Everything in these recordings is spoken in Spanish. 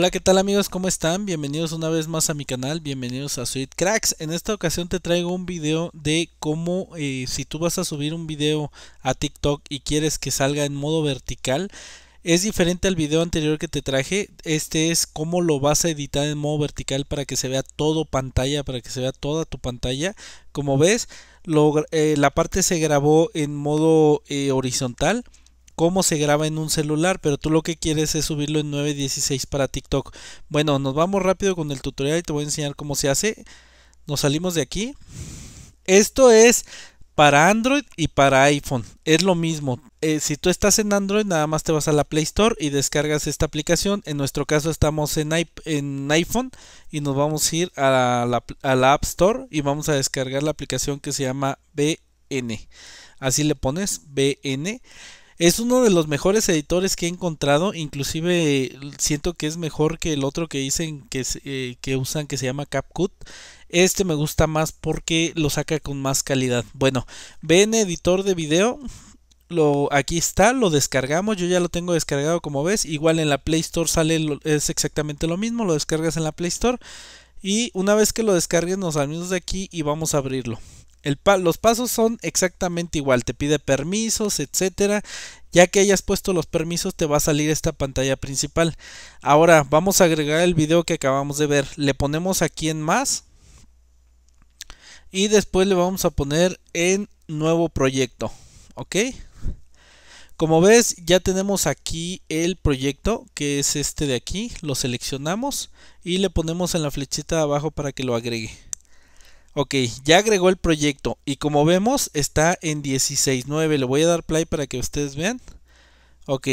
Hola, ¿qué tal amigos? ¿Cómo están? Bienvenidos una vez más a mi canal, bienvenidos a Sweet Cracks. En esta ocasión te traigo un video de cómo eh, si tú vas a subir un video a TikTok y quieres que salga en modo vertical, es diferente al video anterior que te traje. Este es cómo lo vas a editar en modo vertical para que se vea todo pantalla, para que se vea toda tu pantalla. Como ves, eh, la parte se grabó en modo eh, horizontal cómo se graba en un celular, pero tú lo que quieres es subirlo en 9.16 para TikTok. Bueno, nos vamos rápido con el tutorial y te voy a enseñar cómo se hace. Nos salimos de aquí. Esto es para Android y para iPhone. Es lo mismo. Eh, si tú estás en Android, nada más te vas a la Play Store y descargas esta aplicación. En nuestro caso estamos en, iPhone y nos vamos a ir a la, a la, App Store y vamos a descargar la aplicación que se llama BN. Así le pones BN. Es uno de los mejores editores que he encontrado. Inclusive siento que es mejor que el otro que dicen eh, que, usan que se llama CapCut. Este me gusta más porque lo saca con más calidad. Bueno, ven editor de video. Lo, aquí está, lo descargamos, yo ya lo tengo descargado como ves, igual en la Play Store sale, es exactamente lo mismo, lo descargas en la Play Store y una vez que lo descargues nos salimos de aquí y vamos a abrirlo los pasos son exactamente igual, te pide permisos, etcétera. Ya que hayas puesto los permisos te va a salir esta pantalla principal. Ahora vamos a agregar el video que acabamos de ver. Le ponemos aquí en más. Y después le vamos a poner en nuevo proyecto. ¿Ok? Como ves ya tenemos aquí el proyecto que es este de aquí. Lo seleccionamos y le ponemos en la flechita de abajo para que lo agregue. Ok, ya agregó el proyecto y como vemos está en 16.9. Le voy a dar play para que ustedes vean. Ok,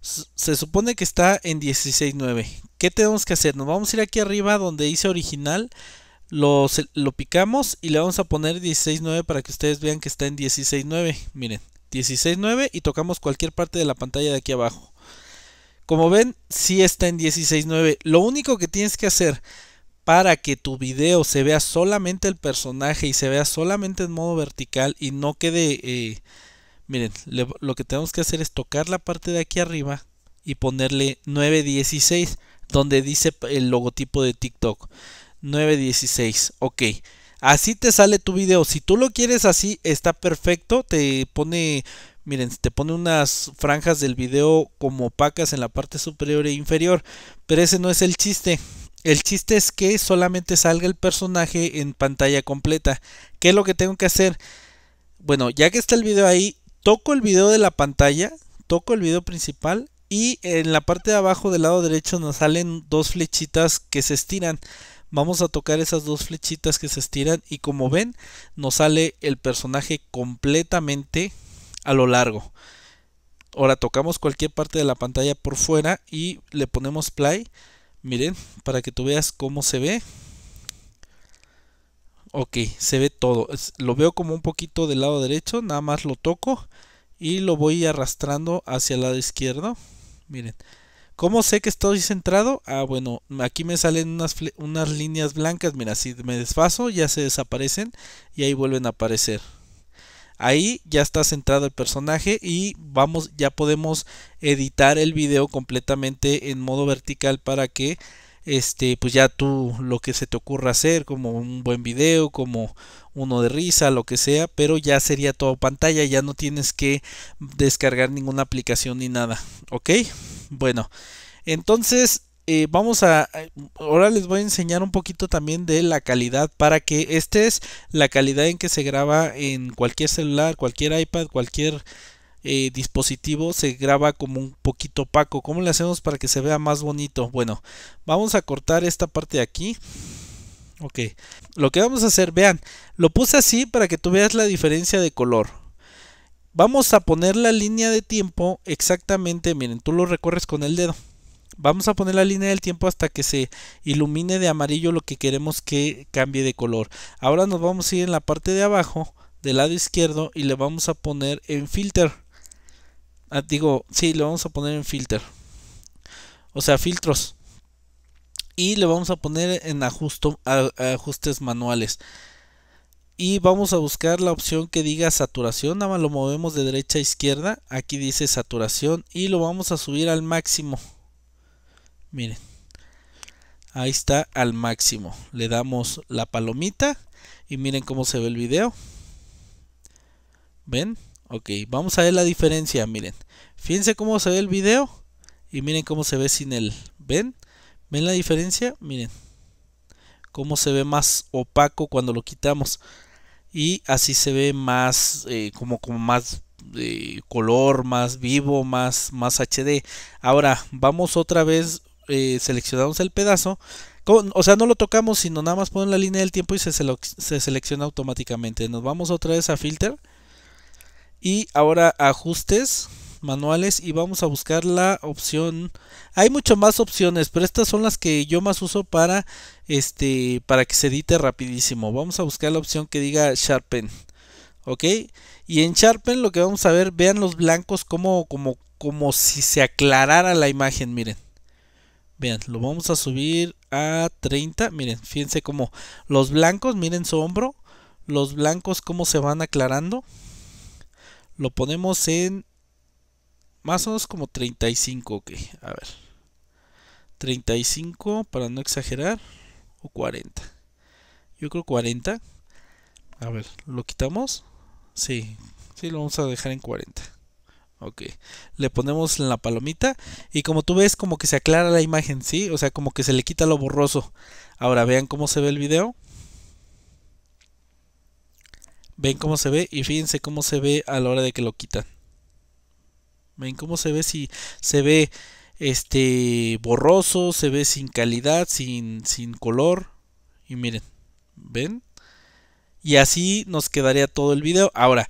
se supone que está en 16.9. ¿Qué tenemos que hacer? Nos vamos a ir aquí arriba donde dice original. Lo, lo picamos y le vamos a poner 16.9 para que ustedes vean que está en 16.9. Miren, 16.9 y tocamos cualquier parte de la pantalla de aquí abajo. Como ven, sí está en 16.9. Lo único que tienes que hacer para que tu video se vea solamente el personaje y se vea solamente en modo vertical y no quede... Eh, miren, lo que tenemos que hacer es tocar la parte de aquí arriba y ponerle 916 donde dice el logotipo de TikTok. 916, ok. Así te sale tu video. Si tú lo quieres así, está perfecto. Te pone, miren, te pone unas franjas del video como opacas en la parte superior e inferior. Pero ese no es el chiste. El chiste es que solamente salga el personaje en pantalla completa. ¿Qué es lo que tengo que hacer? Bueno, ya que está el video ahí, toco el video de la pantalla, toco el video principal y en la parte de abajo del lado derecho nos salen dos flechitas que se estiran. Vamos a tocar esas dos flechitas que se estiran y como ven nos sale el personaje completamente a lo largo. Ahora tocamos cualquier parte de la pantalla por fuera y le ponemos play. Miren, para que tú veas cómo se ve. Ok, se ve todo. Lo veo como un poquito del lado derecho, nada más lo toco y lo voy arrastrando hacia el lado izquierdo. Miren, ¿cómo sé que estoy centrado? Ah, bueno, aquí me salen unas, líneas blancas. Mira, si me desfaso ya se desaparecen y ahí vuelven a aparecer. Ahí ya está centrado el personaje y vamos, ya podemos editar el video completamente en modo vertical para que este, pues ya tú lo que se te ocurra hacer, como un buen video, como uno de risa, lo que sea, pero ya sería todo pantalla, ya no tienes que descargar ninguna aplicación ni nada, ¿ok? Bueno, entonces eh, vamos a, eh, ahora les voy a enseñar un poquito también de la calidad para que esta es la calidad en que se graba en cualquier celular, cualquier iPad, cualquier eh, dispositivo se graba como un poquito opaco. ¿Cómo le hacemos para que se vea más bonito? Bueno, vamos a cortar esta parte de aquí. Ok, lo que vamos a hacer, vean, lo puse así para que tú veas la diferencia de color. Vamos a poner la línea de tiempo exactamente, miren, tú lo recorres con el dedo. Vamos a poner la línea del tiempo hasta que se ilumine de amarillo lo que queremos que cambie de color. Ahora nos vamos a ir en la parte de abajo del lado izquierdo y le vamos a poner en filter. Ah, digo, sí, le vamos a poner en filter. O sea, filtros. Y le vamos a poner en ajusto, ajustes manuales. Y vamos a buscar la opción que diga saturación. Nada más lo movemos de derecha a izquierda. Aquí dice saturación y lo vamos a subir al máximo. Miren. Ahí está al máximo. Le damos la palomita. Y miren cómo se ve el video. ¿Ven? Ok, vamos a ver la diferencia, miren. Fíjense cómo se ve el video. Y miren cómo se ve sin él. ¿Ven? ¿Ven la diferencia? Miren. Cómo se ve más opaco cuando lo quitamos. Y así se ve más, eh, como, como más eh, color, más vivo, más, más HD. Ahora, vamos otra vez eh, seleccionamos el pedazo. o sea, no lo tocamos, sino nada más ponen la línea del tiempo y se, selecciona automáticamente. Nos vamos otra vez a Filter. Y ahora Ajustes, Manuales y vamos a buscar la opción. Hay muchas más opciones, pero estas son las que yo más uso para, este, para que se edite rapidísimo. Vamos a buscar la opción que diga Sharpen. ¿ok? Y en Sharpen lo que vamos a ver, vean los blancos como, como, como si se aclarara la imagen, miren. Vean, lo vamos a subir a 30. Miren, fíjense cómo los blancos, miren su hombro. Los blancos cómo se van aclarando. Lo ponemos en más o menos como 35. Ok, a ver. 35 para no exagerar. O 40. Yo creo 40. A ver, ¿lo quitamos? Sí, sí, lo vamos a dejar en 40. Ok. Le ponemos la palomita y como tú ves como que se aclara la imagen, ¿sí? O sea, como que se le quita lo borroso. Ahora vean cómo se ve el video. Ven cómo se ve y fíjense cómo se ve a la hora de que lo quitan. Ven cómo se ve si se ve este borroso, se ve sin calidad, sin, sin color. Y miren, ¿ven? Y así nos quedaría todo el video. Ahora,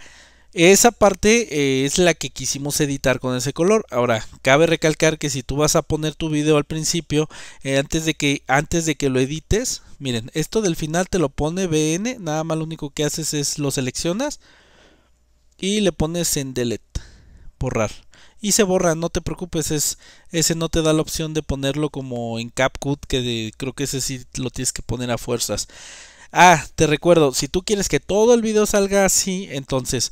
esa parte eh, es la que quisimos editar con ese color. Ahora, cabe recalcar que si tú vas a poner tu video al principio, eh, antes, de que, antes de que lo edites, miren, esto del final te lo pone BN, nada más lo único que haces es lo seleccionas y le pones en delete, borrar. Y se borra, no te preocupes, es, ese no te da la opción de ponerlo como en CapCut, que creo que ese sí lo tienes que poner a fuerzas. Ah, te recuerdo, si tú quieres que todo el video salga así, entonces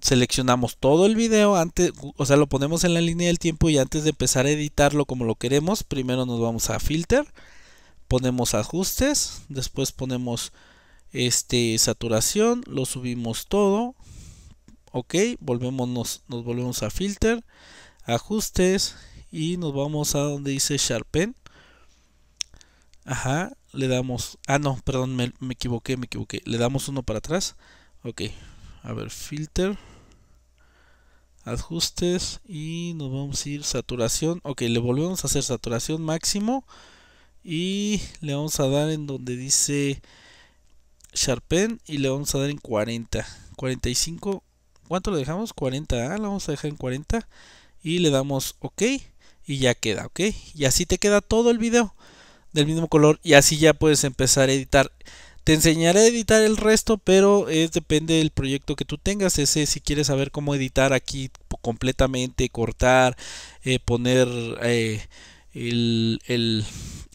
seleccionamos todo el video antes, o sea, lo ponemos en la línea del tiempo y antes de empezar a editarlo como lo queremos, primero nos vamos a filter, ponemos ajustes, después ponemos este saturación, lo subimos todo, ok, volvemos, nos, volvemos a filter, ajustes y nos vamos a donde dice sharpen, ajá, le damos, ah no, perdón, me equivoqué, me equivoqué, le damos uno para atrás, ok, a ver, filter, ajustes y nos vamos a ir saturación. Ok, le volvemos a hacer saturación máximo y le vamos a dar en donde dice Sharpen y le vamos a dar en 40, 45. ¿Cuánto le dejamos? 40, ah, lo vamos a dejar en 40 y le damos OK y ya queda, ok. Y así te queda todo el video del mismo color y así ya puedes empezar a editar. Te enseñaré a editar el resto, pero es, depende del proyecto que tú tengas. Ese, si quieres saber cómo editar aquí completamente, cortar, eh, poner eh, el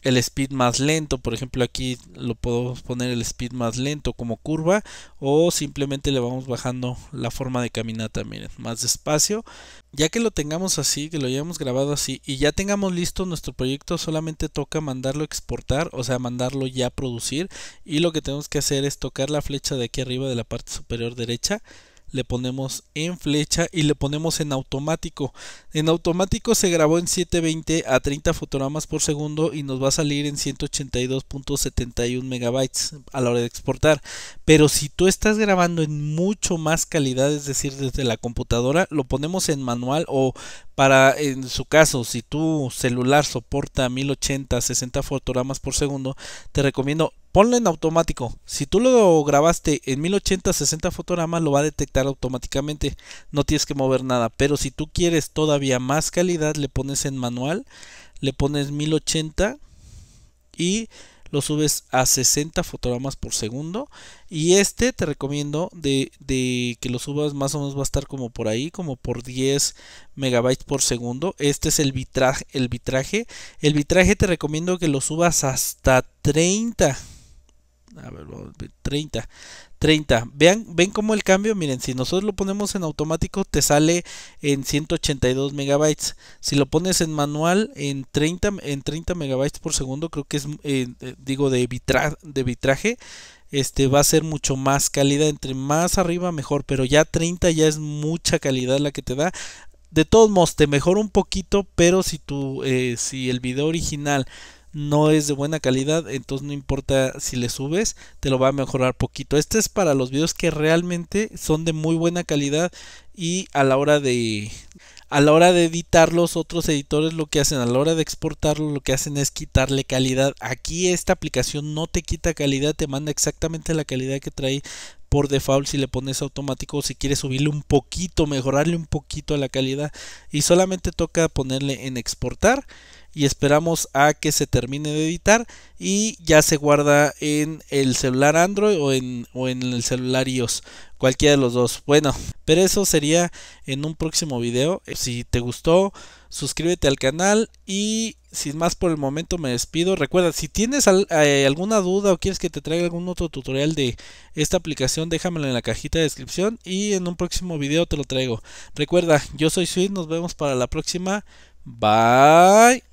el speed más lento, por ejemplo aquí lo podemos poner el speed más lento como curva o simplemente le vamos bajando la forma de caminata, miren, más despacio. Ya que lo tengamos así, que lo hayamos grabado así y ya tengamos listo nuestro proyecto, solamente toca mandarlo a exportar, o sea, mandarlo ya a producir y lo que tenemos que hacer es tocar la flecha de aquí arriba de la parte superior derecha le ponemos en flecha y le ponemos en automático. En automático se grabó en 720 a 30 fotogramas por segundo y nos va a salir en 182.71 megabytes a la hora de exportar. Pero si tú estás grabando en mucho más calidad, es decir, desde la computadora, lo ponemos en manual o para en su caso si tu celular soporta 1080 60 fotogramas por segundo te recomiendo ponlo en automático si tú lo grabaste en 1080 60 fotogramas lo va a detectar automáticamente no tienes que mover nada pero si tú quieres todavía más calidad le pones en manual le pones 1080 y lo subes a 60 fotogramas por segundo. Y este te recomiendo de, que lo subas más o menos va a estar como por ahí, como por 10 megabytes por segundo. Este es el vitraje. El vitraje, el vitraje te recomiendo que lo subas hasta 30 a ver, 30, 30. Vean, ven cómo el cambio, miren, si nosotros lo ponemos en automático te sale en 182 megabytes. Si lo pones en manual en 30 en 30 megabytes por segundo, creo que es eh, eh, digo de de vitraje, este va a ser mucho más calidad, entre más arriba mejor, pero ya 30 ya es mucha calidad la que te da. De todos modos, te mejora un poquito, pero si tu eh, si el video original no es de buena calidad, entonces no importa si le subes, te lo va a mejorar poquito. Este es para los videos que realmente son de muy buena calidad y a la hora de a la hora de editarlos otros editores lo que hacen a la hora de exportarlo lo que hacen es quitarle calidad aquí esta aplicación no te quita calidad te manda exactamente la calidad que trae por default si le pones automático o si quieres subirle un poquito, mejorarle un poquito la calidad. Y solamente toca ponerle en exportar y esperamos a que se termine de editar y ya se guarda en el celular Android o en, o en el celular iOS, cualquiera de los dos. Bueno, pero eso sería en un próximo video. Si te gustó, suscríbete al canal y sin más por el momento me despido. Recuerda, si tienes eh, alguna duda o quieres que te traiga algún otro tutorial de esta aplicación, déjamelo en la cajita de descripción y en un próximo video te lo traigo. Recuerda, yo soy Sweet, nos vemos para la próxima. Bye.